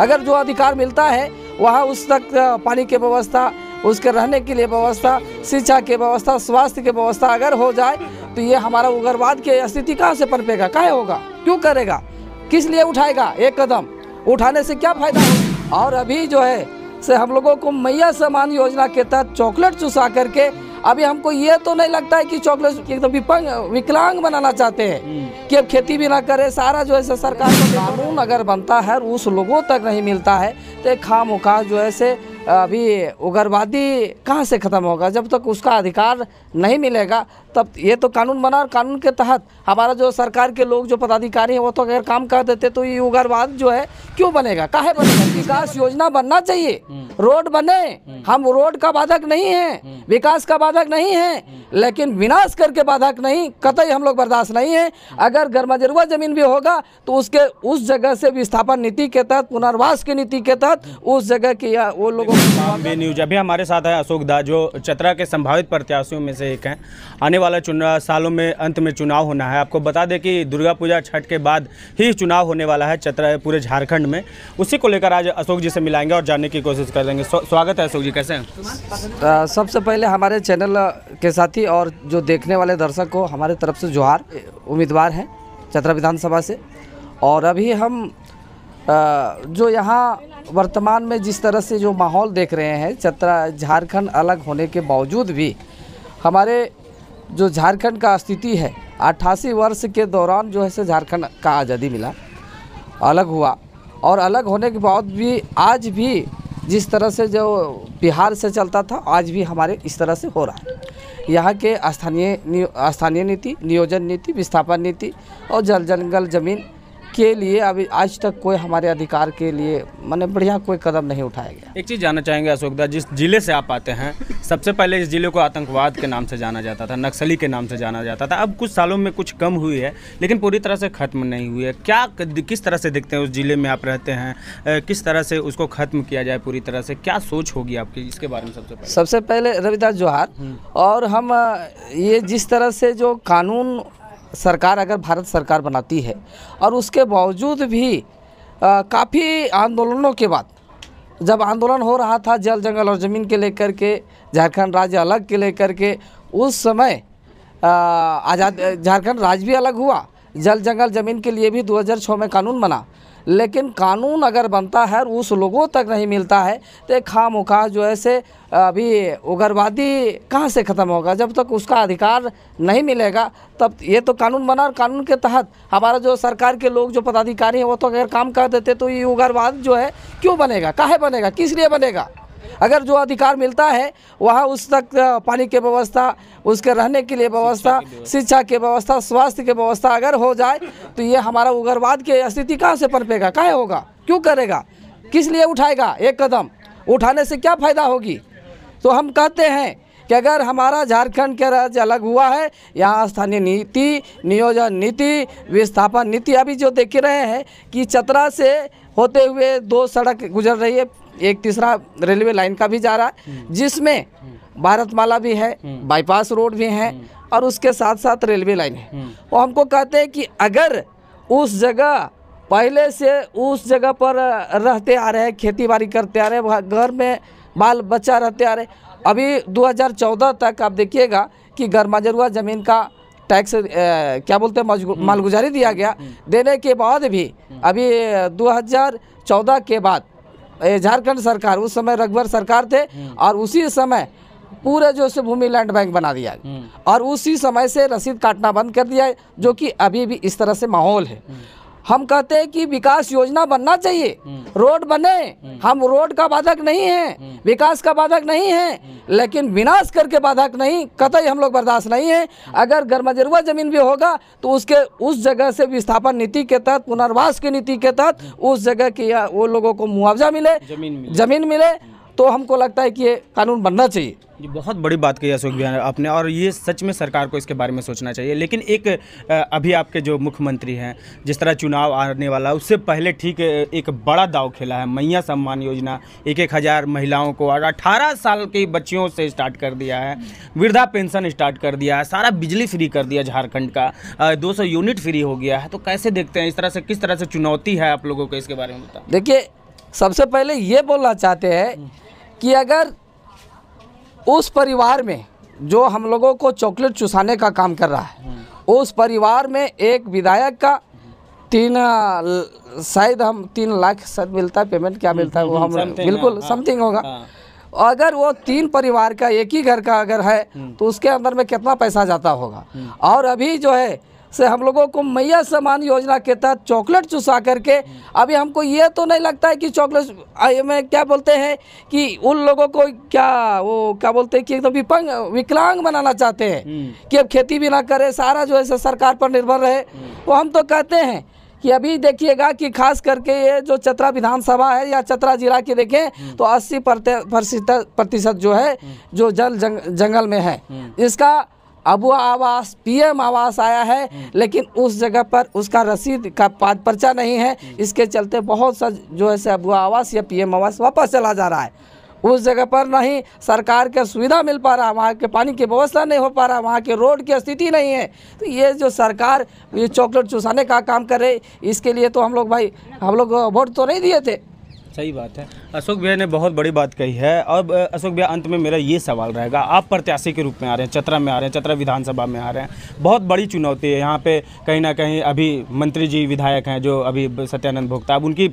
अगर जो अधिकार मिलता है वहाँ उस तक पानी की व्यवस्था उसके रहने के लिए व्यवस्था शिक्षा की व्यवस्था स्वास्थ्य की व्यवस्था अगर हो जाए तो ये हमारा उग्रवाद की स्थिति कहाँ से पनपेगा कहाँ होगा क्यों करेगा किस लिए उठाएगा एक कदम उठाने से क्या फायदा होगा और अभी जो है से हम लोगों को मैया समान योजना के तहत चॉकलेट चुसा करके अभी हमको ये तो नहीं लगता है कि चॉकलेट एकदम विकलांग बनाना चाहते हैं हम्म। कि अब खेती भी ना करे सारा जो है सरकार का कानून अगर बनता है उस लोगों तक नहीं मिलता है तो खाम उखा जो है से अभी उग्रवादी कहाँ से ख़त्म होगा जब तक उसका अधिकार नहीं मिलेगा तब ये तो कानून बना और कानून के तहत हमारा जो सरकार के लोग जो पदाधिकारी हैं वो तो अगर काम कर देते तो ये उग्रवाद जो है क्यों बनेगा कहे बनेगा हम्म। विकास योजना बनना चाहिए हम्म। रोड बने हम्म। हम रोड का बाधक नहीं है विकास का बाधक नहीं है लेकिन विनाश करके बाधक नहीं कतई हम लोग बर्दाश्त नहीं है अगर गर्माजरुआ जमीन भी होगा तो उसके उस जगह से विस्थापन नीति के तहत पुनर्वास की नीति के तहत उस जगह की वो लोग में न्यूज अभी हमारे साथ है अशोक दा जो चतरा के संभावित प्रत्याशियों में से एक हैं आने वाला चुनाव सालों में अंत में चुनाव होना है आपको बता दें कि दुर्गा पूजा छठ के बाद ही चुनाव होने वाला है चतरा पूरे झारखंड में उसी को लेकर आज अशोक जी से मिलाएंगे और जानने की कोशिश करेंगे स्वागत है अशोक जी कैसे हैं सबसे पहले हमारे चैनल के साथी और जो देखने वाले दर्शक को हमारे तरफ से जोहार उम्मीदवार हैं चतरा विधानसभा से और अभी हम जो यहाँ वर्तमान में जिस तरह से जो माहौल देख रहे हैं चतरा झारखंड अलग होने के बावजूद भी हमारे जो झारखंड का स्थिति है अट्ठासी वर्ष के दौरान जो है झारखंड का आज़ादी मिला अलग हुआ और अलग होने के बाद भी आज भी जिस तरह से जो बिहार से चलता था आज भी हमारे इस तरह से हो रहा है यहाँ के स्थानीय स्थानीय नीति नियोजन नीति विस्थापन नीति और जल जंगल जमीन के लिए अभी आज तक कोई हमारे अधिकार के लिए मैंने बढ़िया कोई कदम नहीं उठाया गया एक चीज़ जानना चाहेंगे अशोकदा जिस जिले से आप आते हैं सबसे पहले इस जिले को आतंकवाद के नाम से जाना जाता था नक्सली के नाम से जाना जाता था अब कुछ सालों में कुछ कम हुई है लेकिन पूरी तरह से ख़त्म नहीं हुई है क्या किस तरह से देखते हैं उस ज़िले में आप रहते हैं किस तरह से उसको ख़त्म किया जाए पूरी तरह से क्या सोच होगी आपकी इसके बारे में सबसे पहले सबसे पहले रविदास जोहार हम्म। और हम ये जिस तरह से जो कानून सरकार अगर भारत सरकार बनाती है और उसके बावजूद भी काफ़ी आंदोलनों के बाद जब आंदोलन हो रहा था जल जंगल और ज़मीन के लेकर के झारखंड राज्य अलग के लेकर के उस समय आज़ाद झारखंड राज्य भी अलग हुआ जल जंगल ज़मीन के लिए भी 2006 में कानून बना लेकिन कानून अगर बनता है उस लोगों तक नहीं मिलता है तो खाम उखा जो है से अभी उग्रवादी कहाँ से ख़त्म होगा जब तक उसका अधिकार नहीं मिलेगा तब ये तो कानून बना और कानून के तहत हमारा जो सरकार के लोग जो पदाधिकारी हैं वो तो अगर काम कर देते तो ये उग्रवाद जो है क्यों बनेगा काहे बनेगा किस लिए बनेगा अगर जो अधिकार मिलता है वहाँ उस तक पानी की व्यवस्था उसके रहने के लिए व्यवस्था शिक्षा की व्यवस्था स्वास्थ्य की व्यवस्था अगर हो जाए तो ये हमारा उग्रवाद की स्थिति कहाँ से पनपेगा कहाँ होगा क्यों करेगा किस लिए उठाएगा एक कदम उठाने से क्या फ़ायदा होगी तो हम कहते हैं कि अगर हमारा झारखंड के राज्य अलग हुआ है यहाँ स्थानीय नीति नियोजन नीति विस्थापन नीति अभी जो देख रहे हैं कि चतरा से होते हुए दो सड़क गुजर रही है एक तीसरा रेलवे लाइन का भी जा रहा है हम्म। जिसमें हम्म। भारतमाला भी है बाईपास हम्म। रोड भी है और उसके साथ साथ रेलवे लाइन है वो हमको कहते हैं कि अगर उस जगह पहले से उस जगह पर रहते आ रहे हैं खेती बाड़ी करते आ रहे हैं घर में बाल बच्चा रहते आ रहे अभी 2014 तक आप देखिएगा कि गर्माजरुआ ज़मीन का टैक्स क्या बोलते हैं हम्म। मालगुजारी दिया गया हम्म। देने के बाद भी हम्म। अभी 2014 के बाद झारखंड सरकार उस समय रघुवर सरकार थे और उसी समय पूरे जो से भूमि लैंड बैंक बना दिया और उसी समय से रसीद काटना बंद कर दिया है जो कि अभी भी इस तरह से माहौल है हम कहते हैं कि विकास योजना बनना चाहिए हम्म। रोड बने हम्म। हम रोड का बाधक नहीं है हम्म। विकास का बाधक नहीं है लेकिन विनाश करके बाधक नहीं कतई हम लोग बर्दाश्त नहीं है अगर गर्मजरुआ जमीन भी होगा तो उसके उस जगह से विस्थापन नीति के तहत पुनर्वास की नीति के तहत उस जगह की वो लोगों को मुआवजा मिले जमीन मिले, जमीन मिले तो हमको लगता है कि ये कानून बनना चाहिए ये बहुत बड़ी बात कही अशोक बिहार आपने और ये सच में सरकार को इसके बारे में सोचना चाहिए लेकिन एक अभी आपके जो मुख्यमंत्री हैं जिस तरह चुनाव आने वाला है उससे पहले ठीक एक बड़ा दाव खेला है मैया सम्मान योजना एक एक हज़ार महिलाओं को और अठारह साल की बच्चियों से स्टार्ट कर दिया है वृद्धा पेंशन स्टार्ट कर दिया है सारा बिजली फ्री कर दिया झारखंड का दो यूनिट फ्री हो गया है तो कैसे देखते हैं इस तरह से किस तरह से चुनौती है आप लोगों को इसके बारे में बताओ देखिए सबसे पहले ये बोलना चाहते हैं कि अगर उस परिवार में जो हम लोगों को चॉकलेट चुसाने का काम कर रहा है उस परिवार में एक विधायक का तीन शायद हम तीन लाख शायद मिलता है पेमेंट क्या मिलता है वो हम हाँ, बिल्कुल समथिंग हाँ। होगा हाँ। अगर वो तीन परिवार का एक ही घर का अगर है हम्म। तो उसके अंदर में कितना पैसा जाता होगा हम्म। और अभी जो है से हम लोगों को मैया समान योजना के तहत चॉकलेट चुसा करके अभी हमको ये तो नहीं लगता है कि चॉकलेट में क्या बोलते हैं कि उन लोगों को क्या वो क्या बोलते हैं कि एकदम विपंग विकलांग बनाना चाहते हैं हम्म। कि अब खेती भी ना करें सारा जो है सरकार पर निर्भर रहे वो हम्म। तो हम तो कहते हैं कि अभी देखिएगा कि खास करके ये जो चतरा विधानसभा है या चतरा जिला की देखें हम्म। तो अस्सी प्रतिशत जो है जो जल जंग, जंगल में है इसका अब वो आवास पीएम आवास आया है लेकिन उस जगह पर उसका रसीद का पर्चा नहीं है इसके चलते बहुत सा जो है अब वो आवास या पीएम आवास वापस चला जा रहा है उस जगह पर नहीं सरकार के सुविधा मिल पा रहा वहाँ के पानी की व्यवस्था नहीं हो पा रहा वहाँ के रोड की स्थिति नहीं है तो ये जो सरकार ये चॉकलेट चुसाने का काम कर रही इसके लिए तो हम लोग भाई हम लोग वोट तो नहीं दिए थे सही बात है अशोक भैया ने बहुत बड़ी बात कही है और अशोक भैया अंत में मेरा ये सवाल रहेगा आप प्रत्याशी के रूप में आ रहे हैं चतरा में आ रहे हैं चतरा विधानसभा में आ रहे हैं बहुत बड़ी चुनौती है यहाँ पे कहीं ना कहीं अभी मंत्री जी विधायक हैं जो अभी सत्यानंद भोक्ता अब उनकी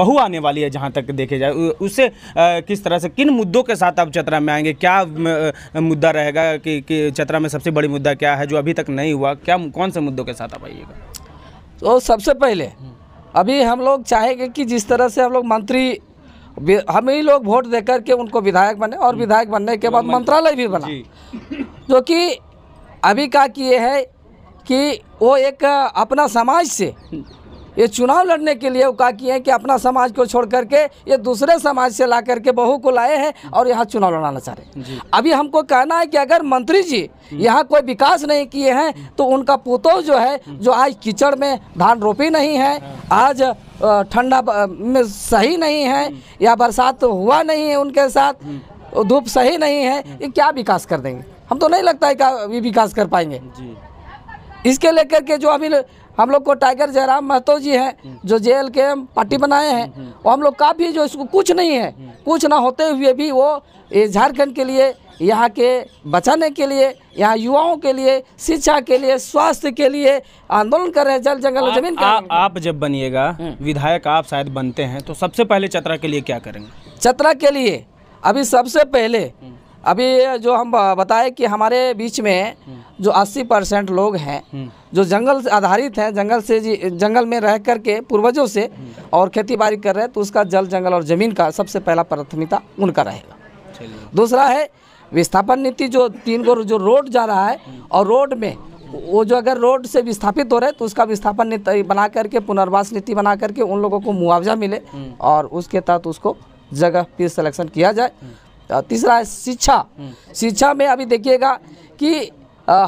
बहु आने वाली है जहाँ तक देखे जाए उससे किस तरह से किन मुद्दों के साथ आप चतरा में आएंगे क्या मुद्दा रहेगा कि, कि चतरा में सबसे बड़ी मुद्दा क्या है जो अभी तक नहीं हुआ क्या कौन से मुद्दों के साथ आप आइएगा तो सबसे पहले हम्म। अभी हम लोग चाहेंगे कि जिस तरह से हम लोग मंत्री हम ही लोग वोट दे करके उनको विधायक बने और विधायक बनने के बाद मंत्रालय भी बना जो कि अभी का किए है कि वो एक अपना समाज से ये चुनाव लड़ने के लिए वो किए हैं कि अपना समाज को छोड़ करके ये दूसरे समाज से ला करके बहू को लाए हैं और यहाँ चुनाव लड़ाना चाह रहे हैं अभी हमको कहना है कि अगर मंत्री जी हम्म। यहाँ कोई विकास नहीं किए हैं तो उनका पुतो जो है हम्म। जो आज कीचड़ में धान रोपी नहीं है हाँ। आज ठंडा में सही नहीं है हम्म। या बरसात हुआ नहीं है उनके साथ धूप सही नहीं है ये क्या विकास कर देंगे हम तो नहीं लगता है क्या विकास कर पाएंगे इसके लेकर के जो अभी हम लोग को टाइगर जयराम महतो जी हैं हम्म। जो एल के पार्टी बनाए हैं हम्म, हम्म। और हम लोग काफी जो इसको कुछ नहीं है कुछ ना होते हुए भी वो झारखंड के लिए यहाँ के बचाने के लिए यहाँ युवाओं के लिए शिक्षा के लिए स्वास्थ्य के लिए आंदोलन कर रहे हैं जल जंगल जमीन आ, आप जब बनिएगा विधायक आप शायद बनते हैं तो सबसे पहले चतरा के लिए क्या करेंगे चतरा के लिए अभी सबसे पहले अभी जो हम बताए कि हमारे बीच में हम्म। जो 80 परसेंट लोग हैं हम्म। जो जंगल आधारित हैं जंगल से जी जंगल में रह कर के पूर्वजों से हम्म। और खेती बाड़ी कर रहे हैं तो उसका जल जंगल और ज़मीन का सबसे पहला प्राथमिकता उनका रहेगा दूसरा है विस्थापन नीति जो तीन गो जो रोड जा रहा है और रोड में वो जो अगर रोड से विस्थापित हो रहे तो उसका विस्थापन नीति बना करके पुनर्वास नीति बना करके उन लोगों को मुआवजा मिले और उसके तहत उसको जगह फिर सिलेक्शन किया जाए तीसरा है शिक्षा हम्म। शिक्षा में अभी देखिएगा कि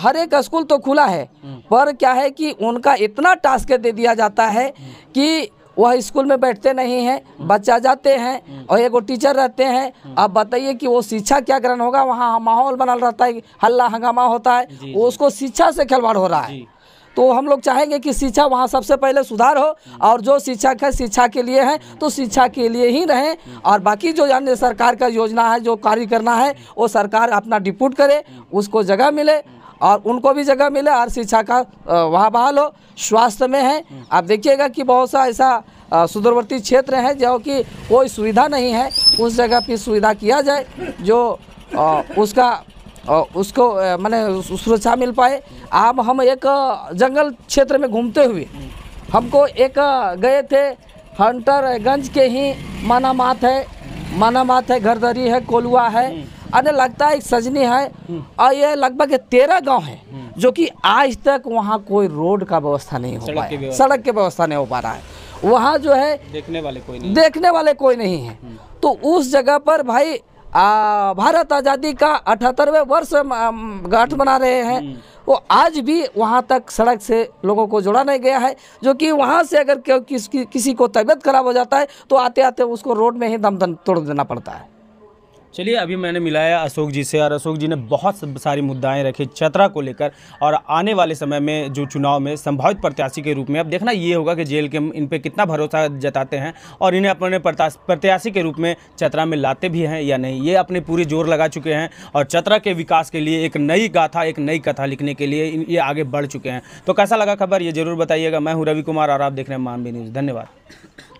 हर एक स्कूल तो खुला है हम्म। पर क्या है कि उनका इतना टास्क दे दिया जाता है हम्म। कि वह स्कूल में बैठते नहीं हैं बच्चा जाते हैं और वो टीचर रहते हैं आप बताइए कि वो शिक्षा क्या ग्रहण होगा वहाँ माहौल बनल रहता है हल्ला हंगामा होता है उसको शिक्षा से खिलवाड़ हो रहा है तो हम लोग चाहेंगे कि शिक्षा वहाँ सबसे पहले सुधार हो और जो शिक्षक है शिक्षा के लिए हैं तो शिक्षा के लिए ही रहें और बाकी जो अन्य सरकार का योजना है जो कार्य करना है वो सरकार अपना डिपूट करे उसको जगह मिले और उनको भी जगह मिले और शिक्षा का वहाँ बहाल हो स्वास्थ्य में है आप देखिएगा कि बहुत सा ऐसा सुदूरवर्ती क्षेत्र है जो कि कोई सुविधा नहीं है उस जगह पर सुविधा किया जाए जो उसका उसको मैंने सुरक्षा मिल पाए आप हम एक जंगल क्षेत्र में घूमते हुए हमको एक गए थे हंटरगंज के ही माना मात है माना मात है घरदरी है कोलुआ है अरे लगता है सजनी है और ये लगभग तेरह गांव है जो कि आज तक वहाँ कोई रोड का व्यवस्था नहीं हो पाया सड़क की व्यवस्था नहीं हो पा रहा है वहाँ जो है देखने वाले कोई नहीं देखने वाले कोई नहीं है हम्म। तो उस जगह पर भाई आ, भारत आज़ादी का अठहत्तरवें वर्ष गांठ बना रहे हैं हम्म। वो आज भी वहाँ तक सड़क से लोगों को जोड़ा नहीं गया है जो कि वहाँ से अगर किसी किसी को तबीयत खराब हो जाता है तो आते आते उसको रोड में ही दम तोड़ देना पड़ता है चलिए अभी मैंने मिलाया अशोक जी से और अशोक जी ने बहुत सारी मुद्दाएं रखे चतरा को लेकर और आने वाले समय में जो चुनाव में संभावित प्रत्याशी के रूप में अब देखना ये होगा कि जेल के इन पर कितना भरोसा जताते हैं और इन्हें अपने प्रत्याशी के रूप में चतरा में लाते भी हैं या नहीं ये अपने पूरे जोर लगा चुके हैं और चतरा के विकास के लिए एक नई गाथा एक नई कथा लिखने के लिए ये आगे बढ़ चुके हैं तो कैसा लगा खबर ये जरूर बताइएगा मैं हूँ रवि कुमार और आप देख रहे हैं मानवी न्यूज़ धन्यवाद